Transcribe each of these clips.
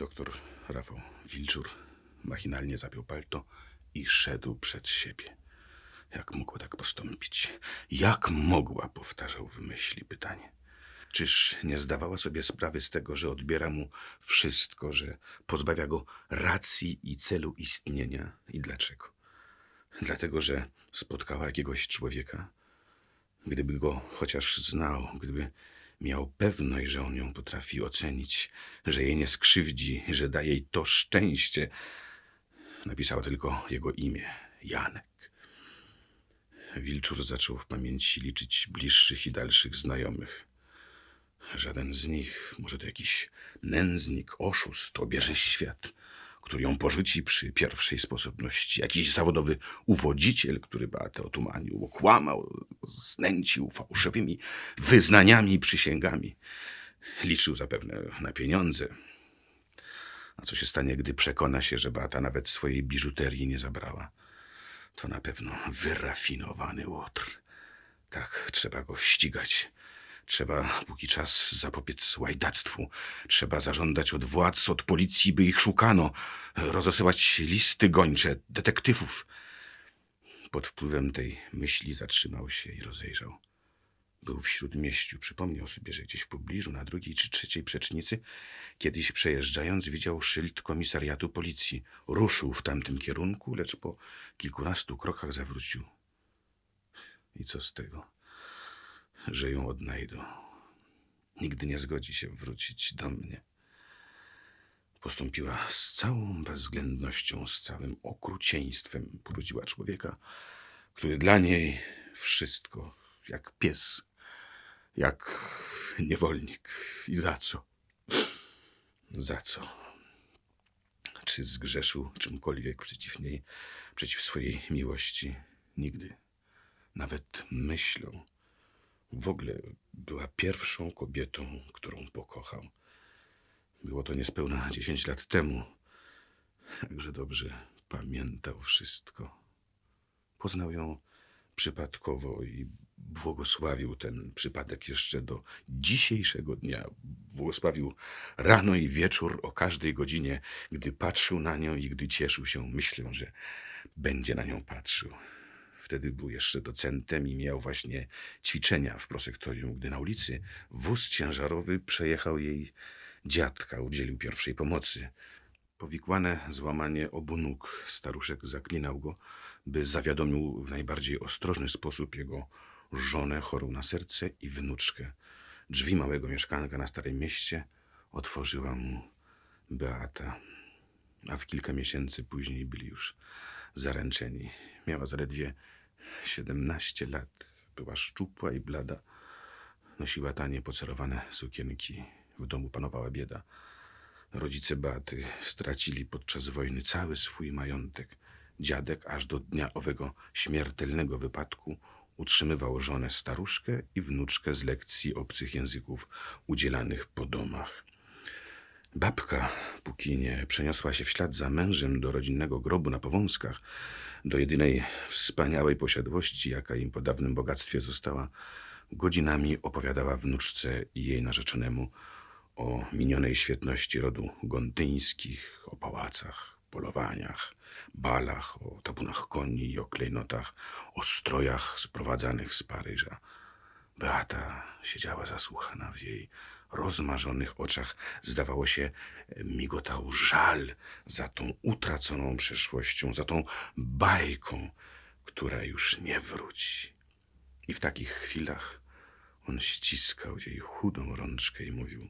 Doktor Rafał Wilczur machinalnie zapiął palto i szedł przed siebie. Jak mogła tak postąpić? Jak mogła? powtarzał w myśli pytanie. Czyż nie zdawała sobie sprawy z tego, że odbiera mu wszystko, że pozbawia go racji i celu istnienia? I dlaczego? Dlatego, że spotkała jakiegoś człowieka? Gdyby go chociaż znał, gdyby Miał pewność, że on ją potrafi ocenić, że jej nie skrzywdzi, że da jej to szczęście. Napisała tylko jego imię Janek. Wilczur zaczął w pamięci liczyć bliższych i dalszych znajomych. Żaden z nich, może to jakiś nędznik, oszust, obierze świat który ją porzuci przy pierwszej sposobności. Jakiś zawodowy uwodziciel, który Beatę otumanił, okłamał, znęcił fałszywymi wyznaniami i przysięgami. Liczył zapewne na pieniądze. A co się stanie, gdy przekona się, że Beata nawet swojej biżuterii nie zabrała? To na pewno wyrafinowany łotr. Tak, trzeba go ścigać. Trzeba póki czas zapobiec łajdactwu. Trzeba zażądać od władz, od policji, by ich szukano, rozosyłać listy gończe, detektywów. Pod wpływem tej myśli zatrzymał się i rozejrzał. Był w śródmieściu, przypomniał sobie, że gdzieś w pobliżu, na drugiej czy trzeciej przecznicy, kiedyś przejeżdżając widział szyld komisariatu policji. Ruszył w tamtym kierunku, lecz po kilkunastu krokach zawrócił. I co z tego? że ją odnajdą. Nigdy nie zgodzi się wrócić do mnie. Postąpiła z całą bezwzględnością, z całym okrucieństwem. Porudziła człowieka, który dla niej wszystko, jak pies, jak niewolnik. I za co? Za co? Czy zgrzeszył czymkolwiek przeciw niej, przeciw swojej miłości? Nigdy. Nawet myślą w ogóle była pierwszą kobietą, którą pokochał. Było to niespełna 10 lat temu, także dobrze pamiętał wszystko. Poznał ją przypadkowo i błogosławił ten przypadek jeszcze do dzisiejszego dnia. Błogosławił rano i wieczór o każdej godzinie, gdy patrzył na nią i gdy cieszył się myślą, że będzie na nią patrzył wtedy był jeszcze docentem i miał właśnie ćwiczenia w prosektorium, gdy na ulicy wóz ciężarowy przejechał jej dziadka, udzielił pierwszej pomocy. Powikłane złamanie obu nóg, staruszek zaklinał go, by zawiadomił w najbardziej ostrożny sposób jego żonę chorą na serce i wnuczkę. Drzwi małego mieszkanka na Starym Mieście otworzyła mu Beata, a w kilka miesięcy później byli już zaręczeni. Miała zaledwie Siedemnaście lat. Była szczupła i blada. Nosiła tanie, pocerowane sukienki. W domu panowała bieda. Rodzice baty stracili podczas wojny cały swój majątek. Dziadek aż do dnia owego śmiertelnego wypadku utrzymywał żonę staruszkę i wnuczkę z lekcji obcych języków udzielanych po domach. Babka, póki nie przeniosła się w ślad za mężem do rodzinnego grobu na Powązkach, do jedynej wspaniałej posiadłości, jaka im po dawnym bogactwie została, godzinami opowiadała wnuczce i jej narzeczonemu o minionej świetności rodu gondyńskich, o pałacach, polowaniach, balach, o tabunach koni i o klejnotach, o strojach sprowadzanych z Paryża. Beata siedziała zasłuchana w jej rozmarzonych oczach zdawało się migotał żal za tą utraconą przeszłością, za tą bajką, która już nie wróci. I w takich chwilach on ściskał jej chudą rączkę i mówił: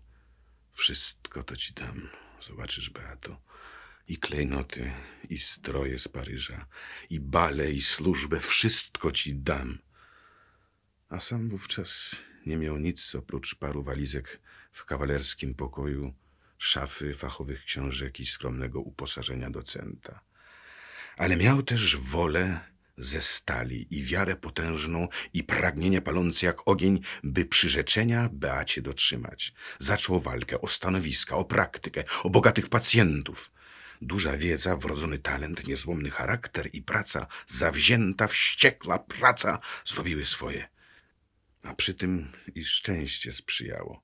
Wszystko to ci dam, zobaczysz, Beato i klejnoty, i stroje z Paryża, i bale, i służbę, wszystko ci dam. A sam wówczas nie miał nic oprócz paru walizek w kawalerskim pokoju szafy fachowych książek i skromnego uposażenia docenta. Ale miał też wolę ze stali i wiarę potężną i pragnienie palące jak ogień, by przyrzeczenia Beacie dotrzymać. Zaczął walkę o stanowiska, o praktykę, o bogatych pacjentów. Duża wiedza, wrodzony talent, niezłomny charakter i praca, zawzięta, wściekła praca zrobiły swoje. A przy tym i szczęście sprzyjało.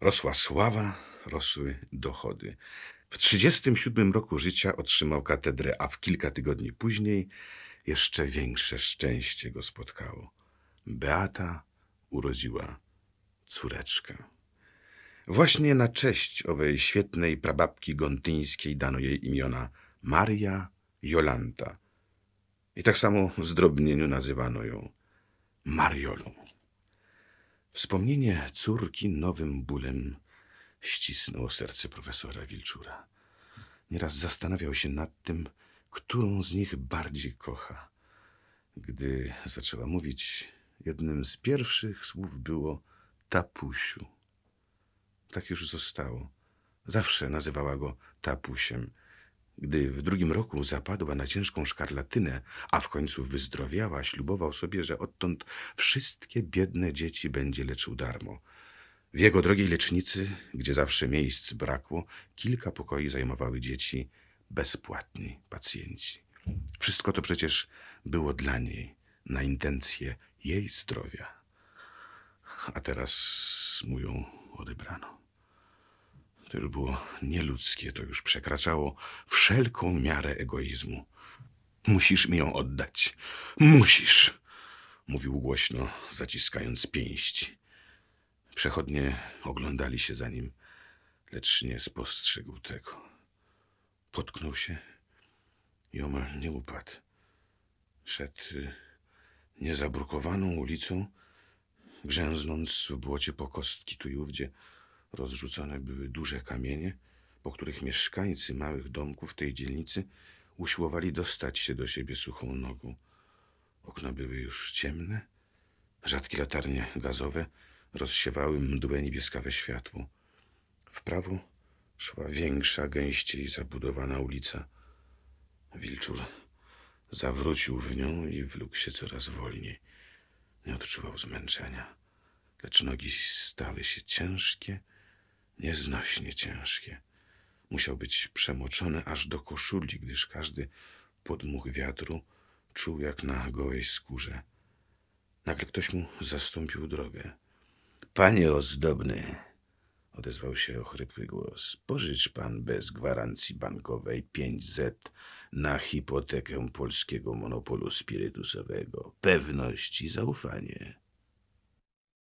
Rosła sława, rosły dochody. W 37 roku życia otrzymał katedrę, a w kilka tygodni później jeszcze większe szczęście go spotkało. Beata urodziła córeczkę. Właśnie na cześć owej świetnej prababki gontyńskiej dano jej imiona Maria Jolanta. I tak samo zdrobnieniu nazywano ją Mariolą. Wspomnienie córki nowym bólem ścisnęło serce profesora Wilczura. Nieraz zastanawiał się nad tym, którą z nich bardziej kocha. Gdy zaczęła mówić, jednym z pierwszych słów było tapusiu. Tak już zostało. Zawsze nazywała go tapusiem. Gdy w drugim roku zapadła na ciężką szkarlatynę, a w końcu wyzdrowiała, ślubował sobie, że odtąd wszystkie biedne dzieci będzie leczył darmo. W jego drogiej lecznicy, gdzie zawsze miejsc brakło, kilka pokoi zajmowały dzieci bezpłatni pacjenci. Wszystko to przecież było dla niej, na intencje jej zdrowia. A teraz mu ją odebrano. To było nieludzkie, to już przekraczało wszelką miarę egoizmu. Musisz mi ją oddać. Musisz! Mówił głośno, zaciskając pięści. Przechodnie oglądali się za nim, lecz nie spostrzegł tego. Potknął się i omal nie upadł. Szedł y, niezabrukowaną ulicą, grzęznąc w błocie po kostki tu i ówdzie, Rozrzucone były duże kamienie, po których mieszkańcy małych domków tej dzielnicy usiłowali dostać się do siebie suchą nogą. Okna były już ciemne, rzadkie latarnie gazowe rozsiewały mdłe niebieskawe światło. W prawo szła większa, gęściej zabudowana ulica. Wilczur zawrócił w nią i wlókł się coraz wolniej. Nie odczuwał zmęczenia, lecz nogi stały się ciężkie, nieznośnie ciężkie. Musiał być przemoczony aż do koszuli, gdyż każdy podmuch wiatru czuł jak na gołej skórze. Nagle ktoś mu zastąpił drogę. Panie ozdobny, odezwał się ochrypły głos, pożycz pan bez gwarancji bankowej 5Z na hipotekę polskiego monopolu spirytusowego. Pewność i zaufanie.